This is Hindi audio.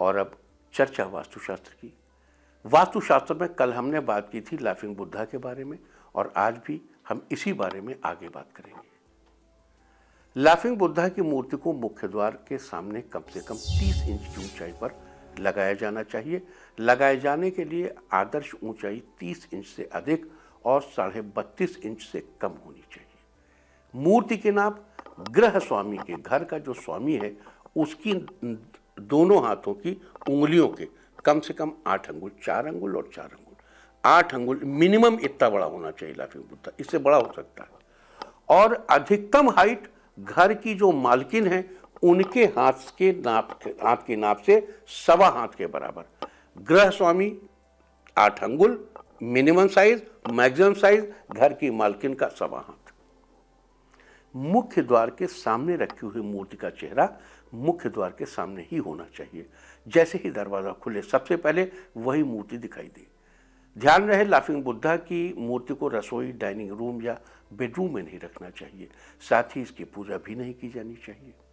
और अब चर्चा वास्तुशास्त्र की वास्तुशास्त्र में कल हमने बात की थी लाफिंग बुद्धा के बारे में और आज भी हम इसी बारे में आगे बात करेंगे लाफिंग बुद्धा की मूर्ति को मुख्य द्वार के सामने कम से कम 30 इंच की ऊंचाई पर लगाया जाना चाहिए लगाए जाने के लिए आदर्श ऊंचाई 30 इंच से अधिक और साढ़े बत्तीस इंच से कम होनी चाहिए मूर्ति के नाप ग्रह स्वामी के घर का जो स्वामी है उसकी दोनों हाथों की उंगलियों के कम से कम आठ अंगुल चार अंगुल और चार अंगुल आठ अंगुल मिनिमम इतना बड़ा होना चाहिए लाफिंग बुद्धा इससे बड़ा हो सकता है और अधिकतम हाइट घर की जो मालकिन है उनके हाथ के नाप हाथ के नाप से सवा हाथ के बराबर ग्रह स्वामी आठ अंगुल मिनिमम साइज मैक्सिमम साइज घर की मालकिन का सवा हाथ मुख्य द्वार के सामने रखी हुई मूर्ति का चेहरा मुख्य द्वार के सामने ही होना चाहिए जैसे ही दरवाज़ा खुले सबसे पहले वही मूर्ति दिखाई दे ध्यान रहे लाफिंग बुद्धा की मूर्ति को रसोई डाइनिंग रूम या बेडरूम में नहीं रखना चाहिए साथ ही इसकी पूजा भी नहीं की जानी चाहिए